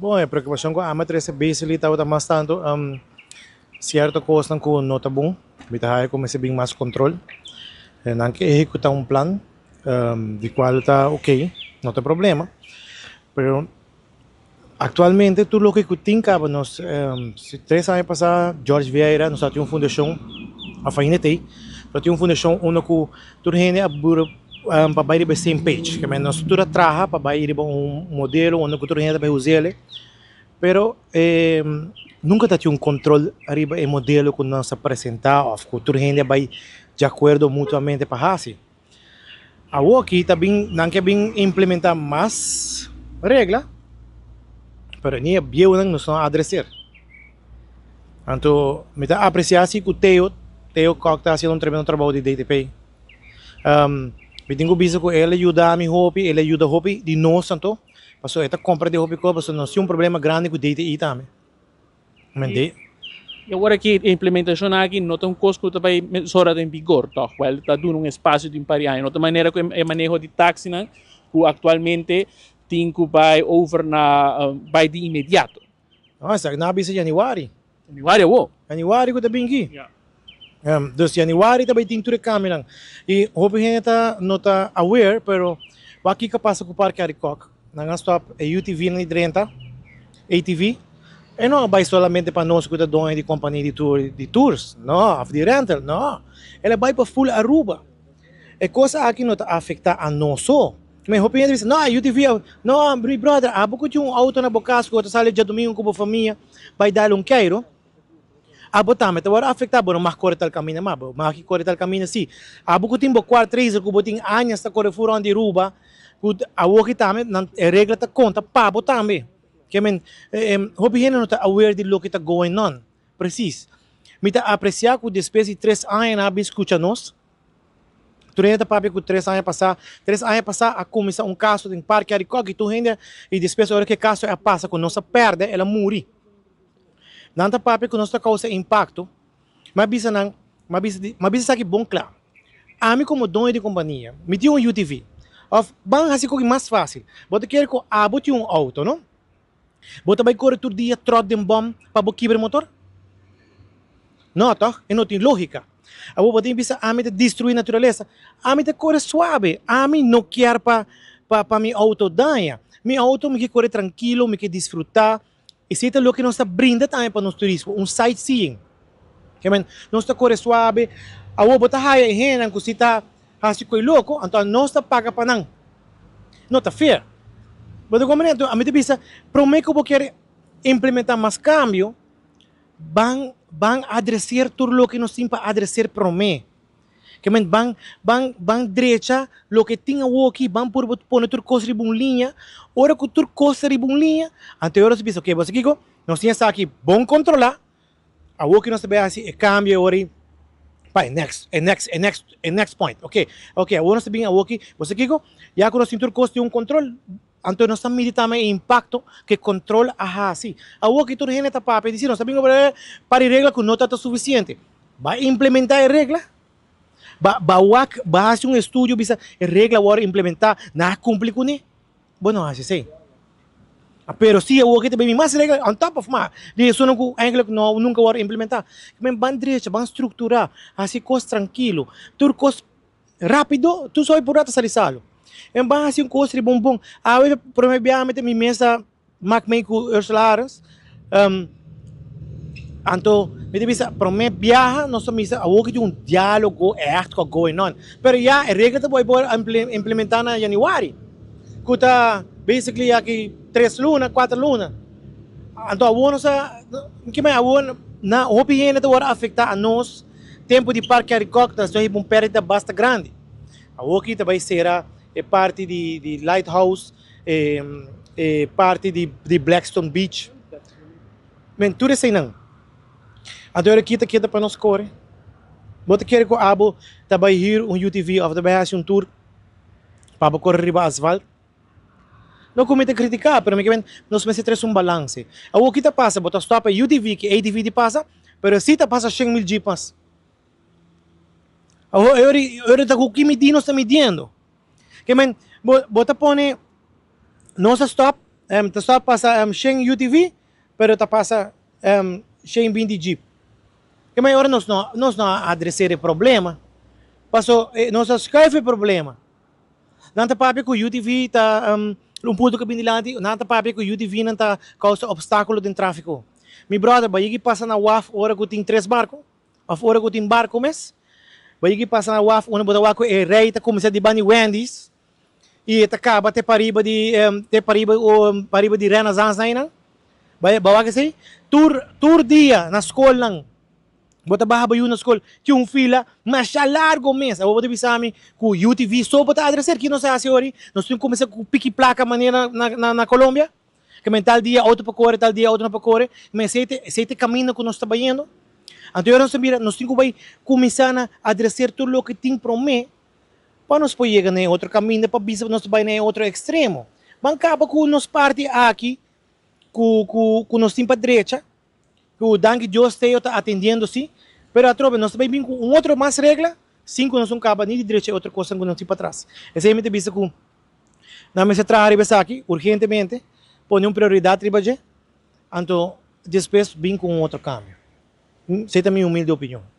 Bom, a eh, preocupação com a amatriz é basically tava mas tanto um, certo coisa não com nota bom, mitar comecei bem mais controle. Eh, não que executar um plano um, de qual está ok, não tem problema. mas atualmente tudo o que eu tenho cabo, nós, um, três anos passados, Jorge Vieira, nós tínhamos uma fundação, a FAINETEI, nós tínhamos uma fundação onde toda a gente um, papai riba same page, que a minha estrutura traja, papai riba um modelo, uma cultura ainda para usar pero nunca tati um controle riba o modelo que nós apresentamos, a cultura ainda vai de acordo mutuamente para assim. A aqui também não quer bem implementar mais regra, mas nem é bem nós vamos adressar. Então, me dá apreciar que o Teo, Teo Cock está fazendo um tremendo trabalho de DTP. Um, ඉතිංගු que ele ajuda a minha hopi, ele ajuda a hopi de nós tanto. Passou esta compra de hopi co, passou não se um problema grande com o e também. Mende. E agora que a implementação aqui não tem um custo que vai melhorar em vigor, tá? Well, está dando um espaço de impariar. Outra maneira que é manejo de táxi, né? Que atualmente tem que vai over na eh, vai de imediato. Nossa, ah, na de Januari. Januari, o Januari que tá bem aqui. Yeah. Um, dus Januari também tem tudo de nang. E hope henta nota aware pero waki que passa ko par kari kok. Na stop é eh, UTV na direita, ATV. E eh, não vai solamente para nós que é dono de companhia de, tour, de tours, não, de rental, não. Ela eh, vai para full Aruba. É coisa aqui não está afetar a nós só. Mas hope a diz, não, UTV, ah, não, ah, brother, há pouco tinha um auto na Bocasco, outro sale dia domingo com a família, vai dar um queiro. Abo tamet, agora afecta, bom, mas corre tal caminho, mas mas que corre tal caminho, sim. Abo que tem bocuar três, que botin anhas, tá corre furando de ruba, que a que tamet, na regra tá conta, pá, bo tamet. Que men, hobi hena não tá aware de lo que tá going on, precis. Me tá apreciar que depois de três anos a escuta nós, tu ainda papi com três anos passar, três anos passar a começar um caso em parque aricó que tu ainda e depois hora que caso é passa com nossa perda, ela morre. Nanta papi que nós causa impacto, mabisa nang mabisa mabisa aqui bom claro. Ami como dono de companhia, me dio um UTV. Of ban hasi que mais fácil. Bota quer que abote um auto, não? Bota vai correr todo dia trot de bom para bo quebrar motor? Não, tá? E não tem lógica. A boba tem bisa ami de destruir a natureza. Ami de correr suave. Ami não quer pa pa pa mi auto danha. Mi auto me que correr tranquilo, me que disfrutar. Y si Satan este lo que está brinda también para nuestro turismo, un sightseeing. Que men, não está corre suave, a vos está raia en renan, que está hasi koi louco, então está paga para nada. No está fair. pero como manera, a mim promete que eu quero implementar más cambio, van a adressar tudo lo que nos temos para adressar para que van, van, van derecha, lo que tiene aquí, van por poner turcos ribunlinha, ora com turcos ribunlinha, ante anterior se que ok, você no si está aquí buen controlar, a aquí, no se ve así el cambio, ahora va next, next, next, next point, ok, ok, agora se sabemos a Woki. vos aquí, ya con los os de un control ante no están también el impacto que controla ajá sí agua que turgene esta no diciendo ver eh, para regla que no está suficiente va a implementar reglas va, va, va ah, a hacer un estudio visa, regla a implementar, ¿nada cumple con eso. Bueno, así sí. Pero si eu aqui também más reglas, on top of ma, de no não algo no nunca a implementar. van van van ban así assim cos tranquilo, Tú cos rápido, tú soy por rata van hacer un un coste de bombom. voy a meter mi mesa Mac Make Ursulares. Um, Anto, me disse, para mim, me nós estamos a de um diálogo, é algo going on. Mas já, a regra que vou implementar na janeiro. está basically, aqui, três lunas, quatro lunas. então a ONU, que mais a ONU, na não agora afeta a nós, tempo de parque helicóptero, nós uma perda bastante grande. A ONU também será parte de, de Lighthouse, eh, eh, parte de, de Blackstone Beach. mas tudo isso não. Atëherë kita kita për në skori. Botë kërë ko abo të tá bëjhirë unë UTV of the bëjhasi unë tour. pa bë korë riba asfalt. Não comete criticar, pero me que nós precisamos ter um balance. A o que tá passa, bota stop é UTV que ATV de passa, pero se tá passa 100 mil jipas. A o eu eu tá com que medir nós tá medindo. Que men bota pone nossa stop, um, tá stop passa um, 100 UTV, pero tá passa um, 120 jeep. E agora nós não, nós não adressar o problema, passou, eh, nós escrevemos o problema. Nanta papi que o UTV está um, pouco ponto que vem delante, que o UTV não está causando obstáculo de tráfego. meu brother, vai aqui passa na UAF, hora que tem três barcos, a hora que tem barco mês, vai aqui passa na UAF, onde botar o é rei, está começando de Bani Wendy's, e está acaba até pariba de, um, um, pariba de Renaissance ainda, vai, vai vai, sei, tur, tur dia na escola, बता बयून school क्यों fila mas já largo Eu vou te avisar que o UTV só para adressar que não sei se hoje. Nós temos que começar com pique placa maneira na, na, na Colômbia. Que tal dia outro para correr, tal dia outro não para correr. Mas aceite, aceite caminho que nós estamos trabalhando. Então, nós, temos que começar a adressar tudo o que tem para mim. Para nós poder chegar em outro caminho, para bisa nós vai em outro extremo. Mas acaba com nós parte aqui, com, com, com nós temos para a direita que o Dang Dios está atendendo, sim. Mas a tropa, nós também vimos com um outro mais regra, cinco não não caba nem de direita, outra coisa não tipo se para trás. Esse é a minha tipo, com. Na mesa trabalhar e aqui, urgentemente, põe uma prioridade, tribajé, então depois vim com um outro câmbio. Você mm, também humilde opinião.